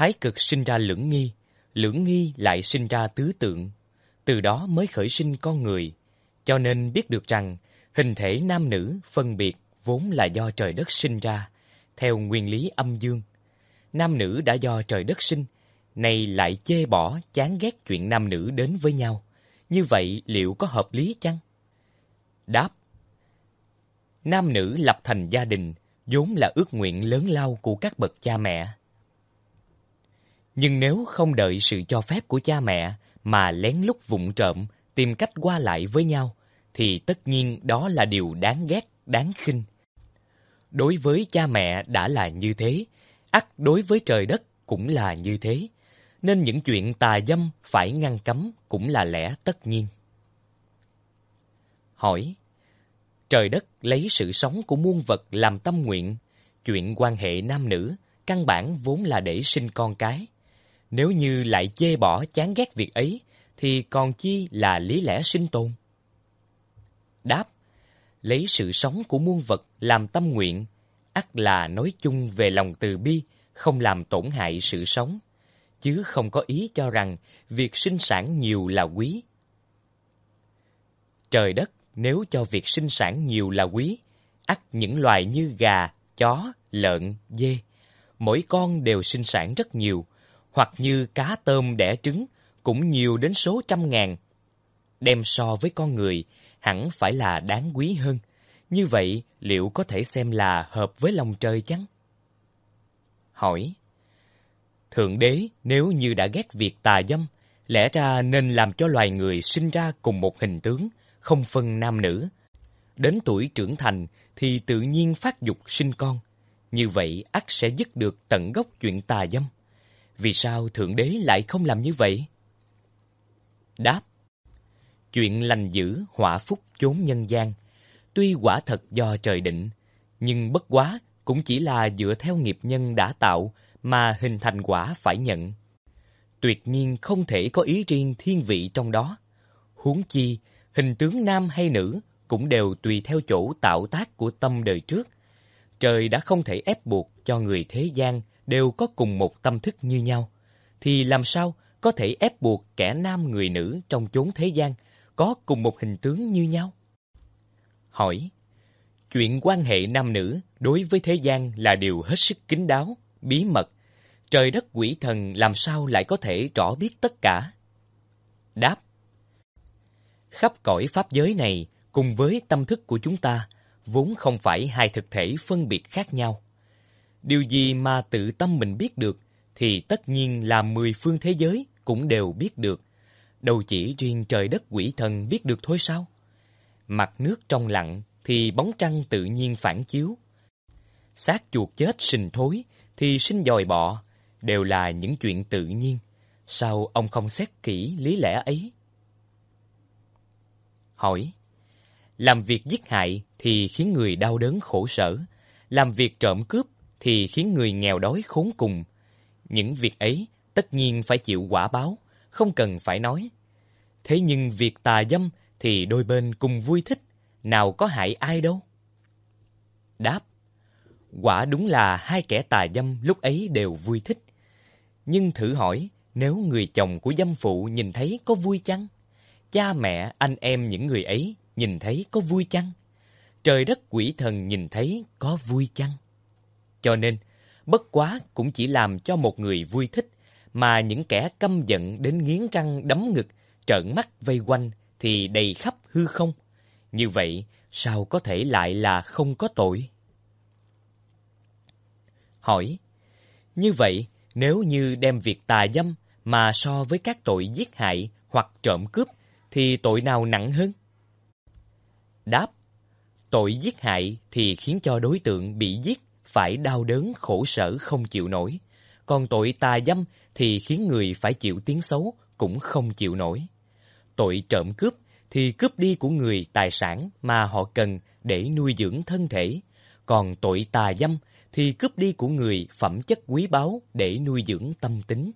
Thái cực sinh ra lưỡng nghi, lưỡng nghi lại sinh ra tứ tượng, từ đó mới khởi sinh con người. Cho nên biết được rằng, hình thể nam nữ phân biệt vốn là do trời đất sinh ra, theo nguyên lý âm dương. Nam nữ đã do trời đất sinh, nay lại chê bỏ, chán ghét chuyện nam nữ đến với nhau. Như vậy liệu có hợp lý chăng? Đáp Nam nữ lập thành gia đình, vốn là ước nguyện lớn lao của các bậc cha mẹ. Nhưng nếu không đợi sự cho phép của cha mẹ mà lén lút vụng trộm tìm cách qua lại với nhau thì tất nhiên đó là điều đáng ghét, đáng khinh. Đối với cha mẹ đã là như thế, ắt đối với trời đất cũng là như thế, nên những chuyện tà dâm phải ngăn cấm cũng là lẽ tất nhiên. Hỏi: Trời đất lấy sự sống của muôn vật làm tâm nguyện, chuyện quan hệ nam nữ căn bản vốn là để sinh con cái. Nếu như lại chê bỏ chán ghét việc ấy, thì còn chi là lý lẽ sinh tồn? Đáp, lấy sự sống của muôn vật làm tâm nguyện, ắt là nói chung về lòng từ bi, không làm tổn hại sự sống, chứ không có ý cho rằng việc sinh sản nhiều là quý. Trời đất nếu cho việc sinh sản nhiều là quý, ắt những loài như gà, chó, lợn, dê, mỗi con đều sinh sản rất nhiều, hoặc như cá tôm đẻ trứng cũng nhiều đến số trăm ngàn. Đem so với con người, hẳn phải là đáng quý hơn. Như vậy, liệu có thể xem là hợp với lòng trời chăng? Hỏi Thượng đế nếu như đã ghét việc tà dâm, lẽ ra nên làm cho loài người sinh ra cùng một hình tướng, không phân nam nữ. Đến tuổi trưởng thành thì tự nhiên phát dục sinh con. Như vậy ắt sẽ dứt được tận gốc chuyện tà dâm. Vì sao Thượng Đế lại không làm như vậy? Đáp Chuyện lành dữ hỏa phúc chốn nhân gian, tuy quả thật do trời định, nhưng bất quá cũng chỉ là dựa theo nghiệp nhân đã tạo mà hình thành quả phải nhận. Tuyệt nhiên không thể có ý riêng thiên vị trong đó. Huống chi, hình tướng nam hay nữ cũng đều tùy theo chỗ tạo tác của tâm đời trước. Trời đã không thể ép buộc cho người thế gian đều có cùng một tâm thức như nhau, thì làm sao có thể ép buộc kẻ nam người nữ trong chốn thế gian có cùng một hình tướng như nhau? Hỏi, chuyện quan hệ nam nữ đối với thế gian là điều hết sức kín đáo, bí mật. Trời đất quỷ thần làm sao lại có thể rõ biết tất cả? Đáp Khắp cõi pháp giới này cùng với tâm thức của chúng ta vốn không phải hai thực thể phân biệt khác nhau. Điều gì mà tự tâm mình biết được thì tất nhiên là mười phương thế giới cũng đều biết được. Đâu chỉ riêng trời đất quỷ thần biết được thôi sao? Mặt nước trong lặng thì bóng trăng tự nhiên phản chiếu. Xác chuột chết sình thối thì sinh dòi bọ, đều là những chuyện tự nhiên. Sao ông không xét kỹ lý lẽ ấy? Hỏi Làm việc giết hại thì khiến người đau đớn khổ sở, làm việc trộm cướp thì khiến người nghèo đói khốn cùng. Những việc ấy tất nhiên phải chịu quả báo, không cần phải nói. Thế nhưng việc tà dâm thì đôi bên cùng vui thích, nào có hại ai đâu. Đáp Quả đúng là hai kẻ tà dâm lúc ấy đều vui thích. Nhưng thử hỏi, nếu người chồng của dâm phụ nhìn thấy có vui chăng? Cha mẹ, anh em những người ấy nhìn thấy có vui chăng? Trời đất quỷ thần nhìn thấy có vui chăng? Cho nên, bất quá cũng chỉ làm cho một người vui thích, mà những kẻ căm giận đến nghiến răng đấm ngực, trợn mắt vây quanh thì đầy khắp hư không. Như vậy, sao có thể lại là không có tội? Hỏi, như vậy, nếu như đem việc tà dâm mà so với các tội giết hại hoặc trộm cướp, thì tội nào nặng hơn? Đáp, tội giết hại thì khiến cho đối tượng bị giết, phải đau đớn khổ sở không chịu nổi, còn tội tà dâm thì khiến người phải chịu tiếng xấu cũng không chịu nổi. Tội trộm cướp thì cướp đi của người tài sản mà họ cần để nuôi dưỡng thân thể, còn tội tà dâm thì cướp đi của người phẩm chất quý báu để nuôi dưỡng tâm tính.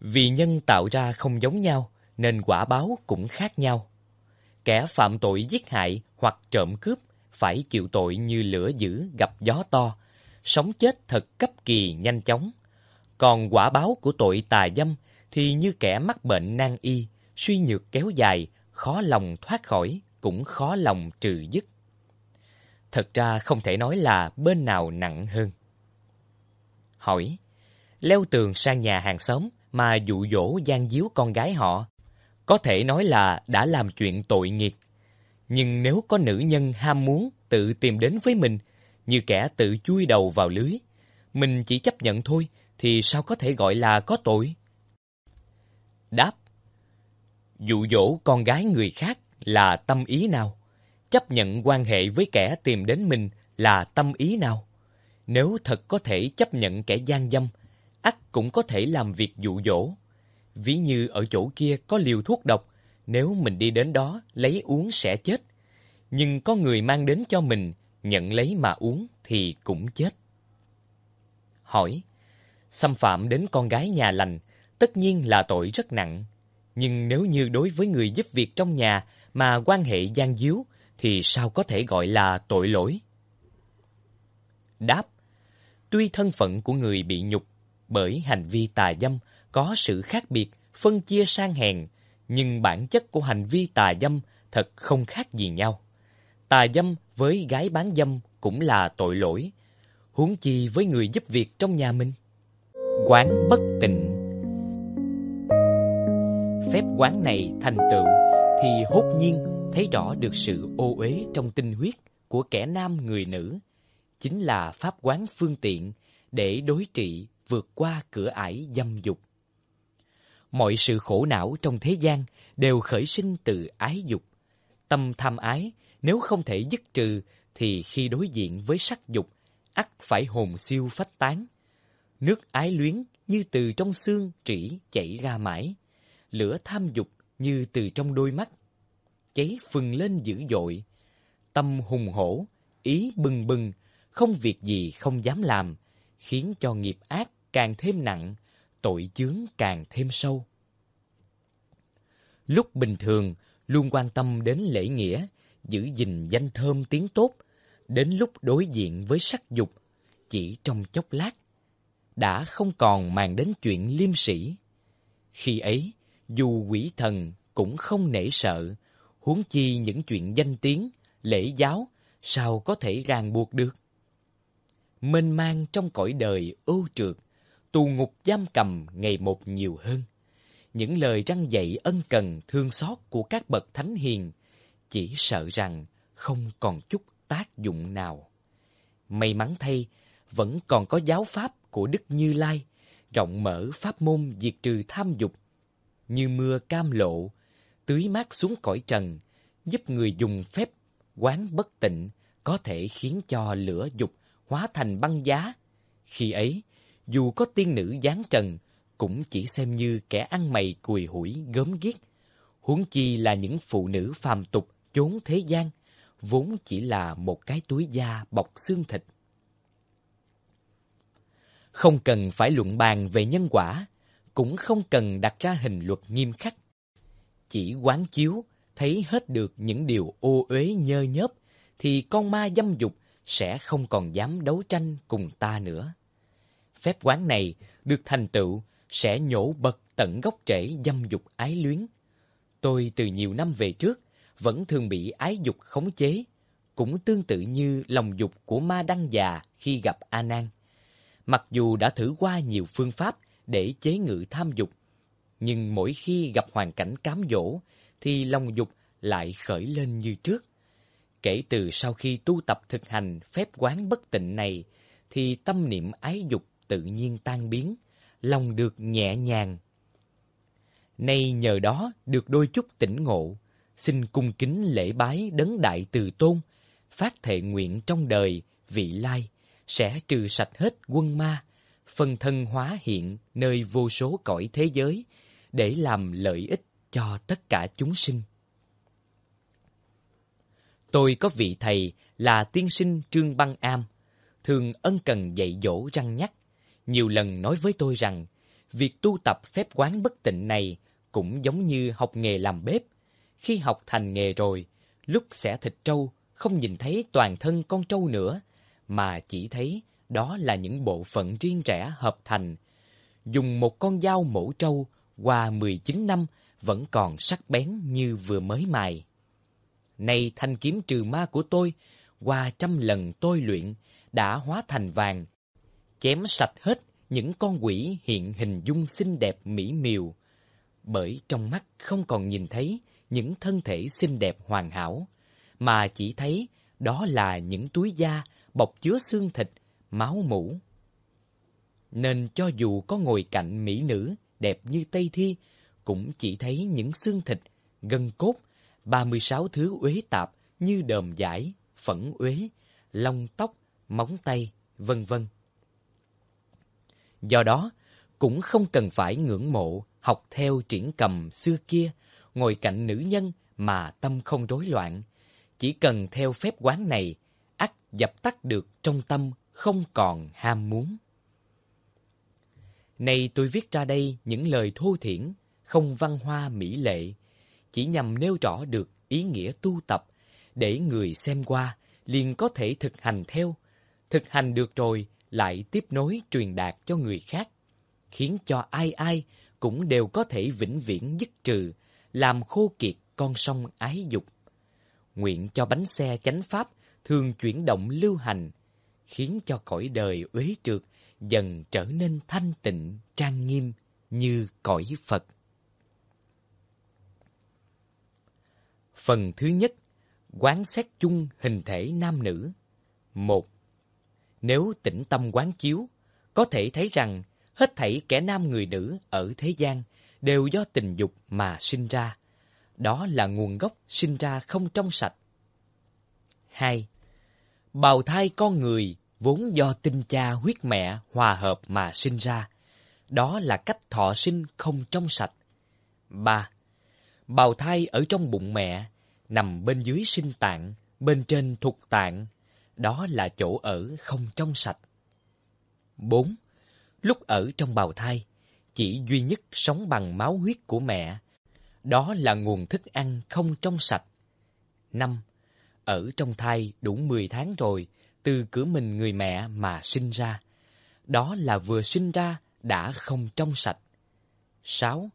Vì nhân tạo ra không giống nhau nên quả báo cũng khác nhau. Kẻ phạm tội giết hại hoặc trộm cướp phải chịu tội như lửa dữ gặp gió to, sống chết thật cấp kỳ nhanh chóng. Còn quả báo của tội tà dâm thì như kẻ mắc bệnh nan y, suy nhược kéo dài, khó lòng thoát khỏi, cũng khó lòng trừ dứt. Thật ra không thể nói là bên nào nặng hơn. Hỏi, leo tường sang nhà hàng xóm mà dụ dỗ gian díu con gái họ, có thể nói là đã làm chuyện tội nghiệt nhưng nếu có nữ nhân ham muốn tự tìm đến với mình, như kẻ tự chui đầu vào lưới, mình chỉ chấp nhận thôi thì sao có thể gọi là có tội? Đáp Dụ dỗ con gái người khác là tâm ý nào? Chấp nhận quan hệ với kẻ tìm đến mình là tâm ý nào? Nếu thật có thể chấp nhận kẻ gian dâm, ắt cũng có thể làm việc dụ dỗ. Ví như ở chỗ kia có liều thuốc độc, nếu mình đi đến đó lấy uống sẽ chết, nhưng có người mang đến cho mình, nhận lấy mà uống thì cũng chết. Hỏi, xâm phạm đến con gái nhà lành, tất nhiên là tội rất nặng, nhưng nếu như đối với người giúp việc trong nhà mà quan hệ gian díu thì sao có thể gọi là tội lỗi? Đáp, tuy thân phận của người bị nhục bởi hành vi tà dâm có sự khác biệt, phân chia sang hèn nhưng bản chất của hành vi tà dâm thật không khác gì nhau. Tà dâm với gái bán dâm cũng là tội lỗi, huống chi với người giúp việc trong nhà mình. Quán bất tịnh Phép quán này thành tựu thì hốt nhiên thấy rõ được sự ô uế trong tinh huyết của kẻ nam người nữ, chính là pháp quán phương tiện để đối trị vượt qua cửa ải dâm dục mọi sự khổ não trong thế gian đều khởi sinh từ ái dục. Tâm tham ái, nếu không thể dứt trừ, thì khi đối diện với sắc dục, ắt phải hồn siêu phách tán. Nước ái luyến như từ trong xương trĩ chảy ra mãi, lửa tham dục như từ trong đôi mắt, cháy phừng lên dữ dội. Tâm hùng hổ, ý bừng bừng, không việc gì không dám làm, khiến cho nghiệp ác càng thêm nặng, tội chướng càng thêm sâu. Lúc bình thường, luôn quan tâm đến lễ nghĩa, giữ gìn danh thơm tiếng tốt, đến lúc đối diện với sắc dục, chỉ trong chốc lát, đã không còn màng đến chuyện liêm sĩ. Khi ấy, dù quỷ thần cũng không nể sợ, huống chi những chuyện danh tiếng, lễ giáo, sao có thể ràng buộc được. Mênh mang trong cõi đời ưu trượt, tù ngục giam cầm ngày một nhiều hơn. Những lời răng dạy ân cần thương xót của các bậc thánh hiền chỉ sợ rằng không còn chút tác dụng nào. May mắn thay, vẫn còn có giáo pháp của Đức Như Lai, rộng mở pháp môn diệt trừ tham dục, như mưa cam lộ, tưới mát xuống cõi trần, giúp người dùng phép quán bất tịnh có thể khiến cho lửa dục hóa thành băng giá. Khi ấy, dù có tiên nữ giáng trần, cũng chỉ xem như kẻ ăn mày cùi hủi gớm ghiếc. Huống chi là những phụ nữ phàm tục chốn thế gian, vốn chỉ là một cái túi da bọc xương thịt. Không cần phải luận bàn về nhân quả, cũng không cần đặt ra hình luật nghiêm khắc. Chỉ quán chiếu, thấy hết được những điều ô uế nhơ nhớp, thì con ma dâm dục sẽ không còn dám đấu tranh cùng ta nữa phép quán này được thành tựu sẽ nhổ bật tận gốc rễ dâm dục ái luyến. Tôi từ nhiều năm về trước vẫn thường bị ái dục khống chế, cũng tương tự như lòng dục của ma đăng già khi gặp A Nan. Mặc dù đã thử qua nhiều phương pháp để chế ngự tham dục, nhưng mỗi khi gặp hoàn cảnh cám dỗ thì lòng dục lại khởi lên như trước. Kể từ sau khi tu tập thực hành phép quán bất tịnh này thì tâm niệm ái dục tự nhiên tan biến, lòng được nhẹ nhàng. Nay nhờ đó được đôi chút tỉnh ngộ, xin cung kính lễ bái đấng đại từ tôn, phát thệ nguyện trong đời, vị lai, sẽ trừ sạch hết quân ma, phân thân hóa hiện nơi vô số cõi thế giới, để làm lợi ích cho tất cả chúng sinh. Tôi có vị thầy là tiên sinh Trương Băng Am, thường ân cần dạy dỗ răng nhắc, nhiều lần nói với tôi rằng việc tu tập phép quán bất tịnh này cũng giống như học nghề làm bếp. Khi học thành nghề rồi, lúc xẻ thịt trâu không nhìn thấy toàn thân con trâu nữa, mà chỉ thấy đó là những bộ phận riêng rẽ hợp thành. Dùng một con dao mổ trâu qua 19 năm vẫn còn sắc bén như vừa mới mài. Nay thanh kiếm trừ ma của tôi, qua trăm lần tôi luyện, đã hóa thành vàng, chém sạch hết những con quỷ hiện hình dung xinh đẹp mỹ miều, bởi trong mắt không còn nhìn thấy những thân thể xinh đẹp hoàn hảo, mà chỉ thấy đó là những túi da bọc chứa xương thịt, máu mũ. Nên cho dù có ngồi cạnh mỹ nữ đẹp như Tây Thi, cũng chỉ thấy những xương thịt, gân cốt, ba mươi sáu thứ uế tạp như đờm giải, phẫn uế, lông tóc, móng tay, vân vân. Do đó, cũng không cần phải ngưỡng mộ, học theo triển cầm xưa kia, ngồi cạnh nữ nhân mà tâm không rối loạn. Chỉ cần theo phép quán này, ắt dập tắt được trong tâm không còn ham muốn. Nay tôi viết ra đây những lời thô thiển, không văn hoa mỹ lệ, chỉ nhằm nêu rõ được ý nghĩa tu tập để người xem qua liền có thể thực hành theo. Thực hành được rồi lại tiếp nối truyền đạt cho người khác, khiến cho ai ai cũng đều có thể vĩnh viễn dứt trừ, làm khô kiệt con sông ái dục. Nguyện cho bánh xe chánh pháp thường chuyển động lưu hành, khiến cho cõi đời uế trượt dần trở nên thanh tịnh, trang nghiêm như cõi Phật. Phần thứ nhất, quán xét chung hình thể nam nữ. một nếu tĩnh tâm quán chiếu, có thể thấy rằng hết thảy kẻ nam người nữ ở thế gian đều do tình dục mà sinh ra. Đó là nguồn gốc sinh ra không trong sạch. hai Bào thai con người vốn do tinh cha huyết mẹ hòa hợp mà sinh ra. Đó là cách thọ sinh không trong sạch. ba Bào thai ở trong bụng mẹ, nằm bên dưới sinh tạng, bên trên thục tạng, đó là chỗ ở không trong sạch. 4. Lúc ở trong bào thai, chỉ duy nhất sống bằng máu huyết của mẹ, đó là nguồn thức ăn không trong sạch. 5. Ở trong thai đủ 10 tháng rồi, từ cửa mình người mẹ mà sinh ra, đó là vừa sinh ra đã không trong sạch. 6.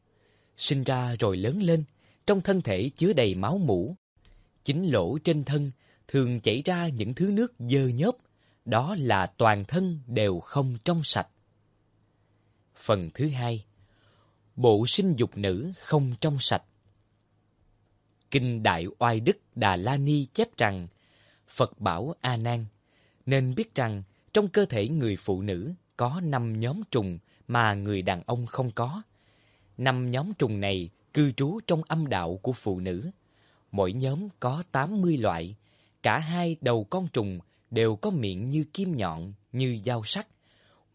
Sinh ra rồi lớn lên, trong thân thể chứa đầy máu mũ, chính lỗ trên thân thường chảy ra những thứ nước dơ nhớp, đó là toàn thân đều không trong sạch. Phần thứ hai, bộ sinh dục nữ không trong sạch. Kinh Đại Oai Đức Đà La Ni chép rằng, Phật bảo A Nan nên biết rằng trong cơ thể người phụ nữ có năm nhóm trùng mà người đàn ông không có. Năm nhóm trùng này cư trú trong âm đạo của phụ nữ. Mỗi nhóm có 80 loại, Cả hai đầu con trùng đều có miệng như kim nhọn, như dao sắc.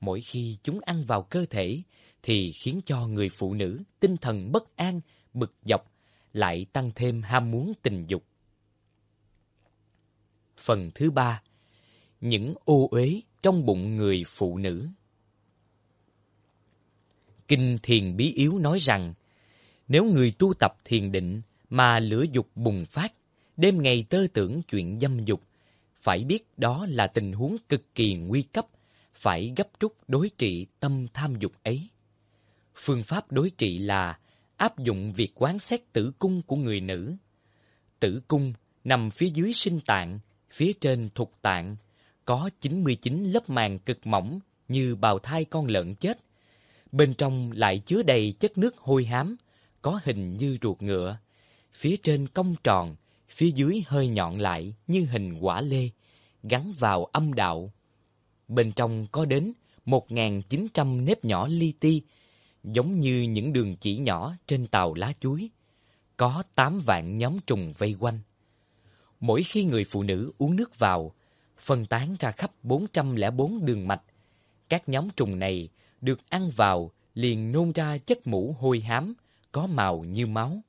Mỗi khi chúng ăn vào cơ thể thì khiến cho người phụ nữ tinh thần bất an, bực dọc, lại tăng thêm ham muốn tình dục. Phần thứ ba Những ô uế trong bụng người phụ nữ Kinh Thiền Bí Yếu nói rằng, nếu người tu tập thiền định mà lửa dục bùng phát, đêm ngày tơ tưởng chuyện dâm dục. Phải biết đó là tình huống cực kỳ nguy cấp, phải gấp rút đối trị tâm tham dục ấy. Phương pháp đối trị là áp dụng việc quán xét tử cung của người nữ. Tử cung nằm phía dưới sinh tạng, phía trên thục tạng, có 99 lớp màng cực mỏng như bào thai con lợn chết. Bên trong lại chứa đầy chất nước hôi hám, có hình như ruột ngựa. Phía trên cong tròn, phía dưới hơi nhọn lại như hình quả lê, gắn vào âm đạo. Bên trong có đến 1.900 nếp nhỏ li ti, giống như những đường chỉ nhỏ trên tàu lá chuối. Có 8 vạn nhóm trùng vây quanh. Mỗi khi người phụ nữ uống nước vào, phân tán ra khắp 404 đường mạch. Các nhóm trùng này được ăn vào liền nôn ra chất mũ hôi hám, có màu như máu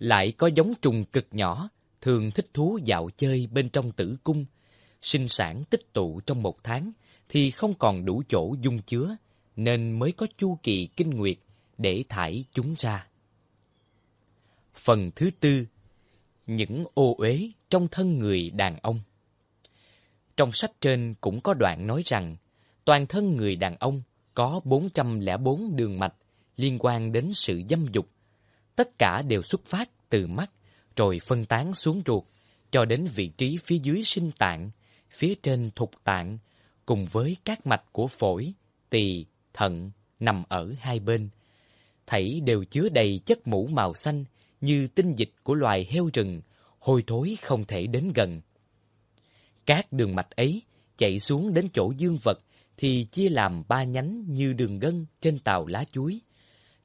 lại có giống trùng cực nhỏ, thường thích thú dạo chơi bên trong tử cung. Sinh sản tích tụ trong một tháng thì không còn đủ chỗ dung chứa, nên mới có chu kỳ kinh nguyệt để thải chúng ra. Phần thứ tư Những ô uế trong thân người đàn ông Trong sách trên cũng có đoạn nói rằng toàn thân người đàn ông có 404 đường mạch liên quan đến sự dâm dục tất cả đều xuất phát từ mắt rồi phân tán xuống ruột cho đến vị trí phía dưới sinh tạng, phía trên thục tạng cùng với các mạch của phổi, tỳ, thận nằm ở hai bên. Thảy đều chứa đầy chất mũ màu xanh như tinh dịch của loài heo rừng, hôi thối không thể đến gần. Các đường mạch ấy chạy xuống đến chỗ dương vật thì chia làm ba nhánh như đường gân trên tàu lá chuối.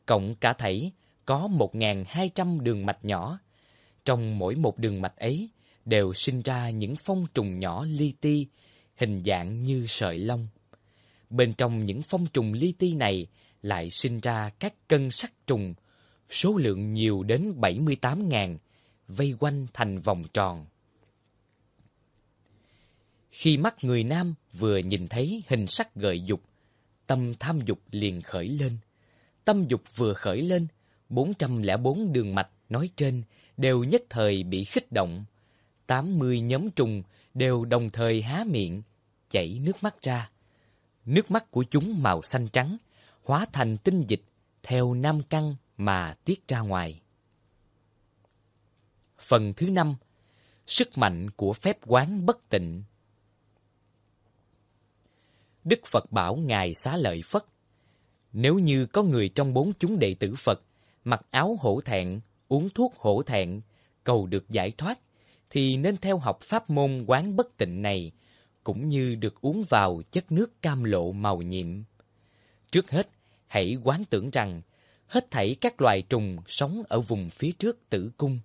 Cộng cả thảy có 1.200 đường mạch nhỏ. Trong mỗi một đường mạch ấy đều sinh ra những phong trùng nhỏ li ti, hình dạng như sợi lông. Bên trong những phong trùng li ti này lại sinh ra các cân sắc trùng, số lượng nhiều đến 78.000, vây quanh thành vòng tròn. Khi mắt người nam vừa nhìn thấy hình sắc gợi dục, tâm tham dục liền khởi lên. Tâm dục vừa khởi lên 404 đường mạch nói trên đều nhất thời bị khích động. 80 nhóm trùng đều đồng thời há miệng, chảy nước mắt ra. Nước mắt của chúng màu xanh trắng, hóa thành tinh dịch theo nam căn mà tiết ra ngoài. Phần thứ năm Sức mạnh của phép quán bất tịnh Đức Phật bảo Ngài xá lợi Phất Nếu như có người trong bốn chúng đệ tử Phật mặc áo hổ thẹn, uống thuốc hổ thẹn, cầu được giải thoát, thì nên theo học pháp môn quán bất tịnh này, cũng như được uống vào chất nước cam lộ màu nhiệm. Trước hết, hãy quán tưởng rằng, hết thảy các loài trùng sống ở vùng phía trước tử cung,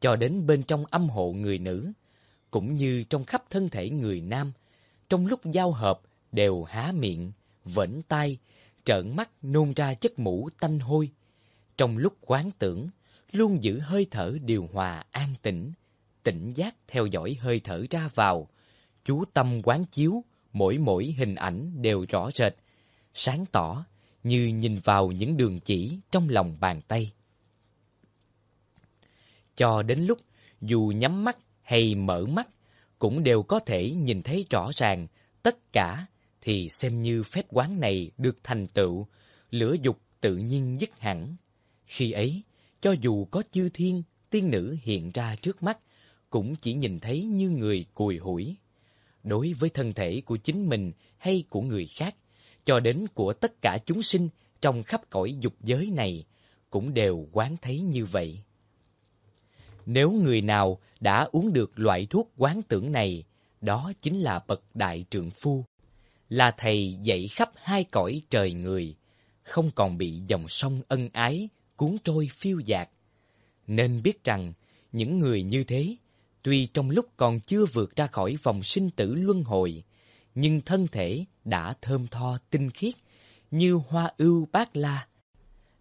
cho đến bên trong âm hộ người nữ, cũng như trong khắp thân thể người nam, trong lúc giao hợp đều há miệng, vẫn tay, trợn mắt nôn ra chất mũ tanh hôi, trong lúc quán tưởng, luôn giữ hơi thở điều hòa an tĩnh, tỉnh giác theo dõi hơi thở ra vào. Chú tâm quán chiếu, mỗi mỗi hình ảnh đều rõ rệt, sáng tỏ như nhìn vào những đường chỉ trong lòng bàn tay. Cho đến lúc dù nhắm mắt hay mở mắt cũng đều có thể nhìn thấy rõ ràng tất cả thì xem như phép quán này được thành tựu, lửa dục tự nhiên dứt hẳn, khi ấy, cho dù có chư thiên, tiên nữ hiện ra trước mắt, cũng chỉ nhìn thấy như người cùi hủi. Đối với thân thể của chính mình hay của người khác, cho đến của tất cả chúng sinh trong khắp cõi dục giới này, cũng đều quán thấy như vậy. Nếu người nào đã uống được loại thuốc quán tưởng này, đó chính là bậc đại trượng phu, là thầy dạy khắp hai cõi trời người, không còn bị dòng sông ân ái cuốn trôi phiêu dạt. Nên biết rằng, những người như thế, tuy trong lúc còn chưa vượt ra khỏi vòng sinh tử luân hồi, nhưng thân thể đã thơm tho tinh khiết như hoa ưu bát la,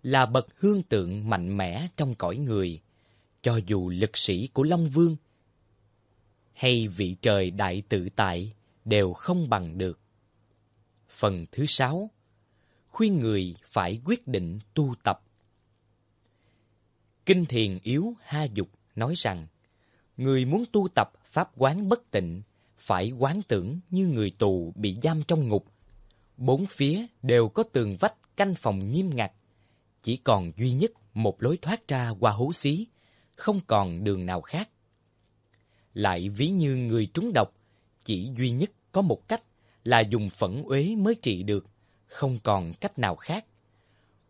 là bậc hương tượng mạnh mẽ trong cõi người, cho dù lực sĩ của Long Vương hay vị trời đại tự tại đều không bằng được. Phần thứ sáu, khuyên người phải quyết định tu tập Kinh Thiền Yếu Ha Dục nói rằng, người muốn tu tập pháp quán bất tịnh, phải quán tưởng như người tù bị giam trong ngục. Bốn phía đều có tường vách canh phòng nghiêm ngặt, chỉ còn duy nhất một lối thoát ra qua hố xí, không còn đường nào khác. Lại ví như người trúng độc, chỉ duy nhất có một cách là dùng phẫn uế mới trị được, không còn cách nào khác.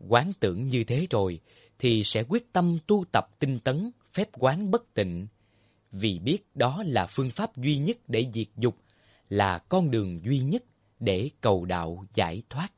Quán tưởng như thế rồi thì sẽ quyết tâm tu tập tinh tấn, phép quán bất tịnh, vì biết đó là phương pháp duy nhất để diệt dục, là con đường duy nhất để cầu đạo giải thoát.